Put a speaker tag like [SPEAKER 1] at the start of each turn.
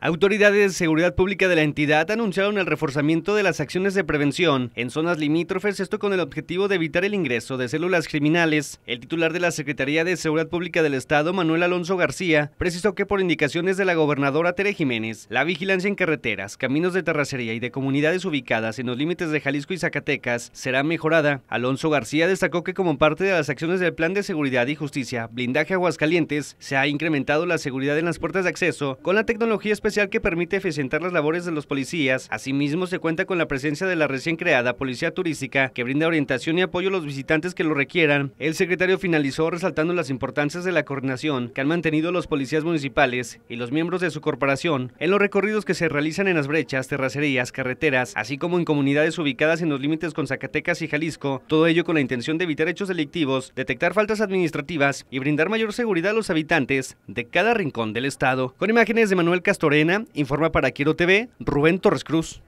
[SPEAKER 1] Autoridades de seguridad pública de la entidad anunciaron el reforzamiento de las acciones de prevención en zonas limítrofes, esto con el objetivo de evitar el ingreso de células criminales. El titular de la Secretaría de Seguridad Pública del Estado, Manuel Alonso García, precisó que por indicaciones de la gobernadora Tere Jiménez, la vigilancia en carreteras, caminos de terracería y de comunidades ubicadas en los límites de Jalisco y Zacatecas será mejorada. Alonso García destacó que como parte de las acciones del Plan de Seguridad y Justicia, Blindaje Aguascalientes, se ha incrementado la seguridad en las puertas de acceso con la tecnología especial especial que permite eficientar las labores de los policías. Asimismo, se cuenta con la presencia de la recién creada Policía Turística, que brinda orientación y apoyo a los visitantes que lo requieran. El secretario finalizó resaltando las importancias de la coordinación que han mantenido los policías municipales y los miembros de su corporación en los recorridos que se realizan en las brechas, terracerías, carreteras, así como en comunidades ubicadas en los límites con Zacatecas y Jalisco, todo ello con la intención de evitar hechos delictivos, detectar faltas administrativas y brindar mayor seguridad a los habitantes de cada rincón del estado. Con imágenes de Manuel Castore. Elena, informa para Quiero TV
[SPEAKER 2] Rubén Torres Cruz.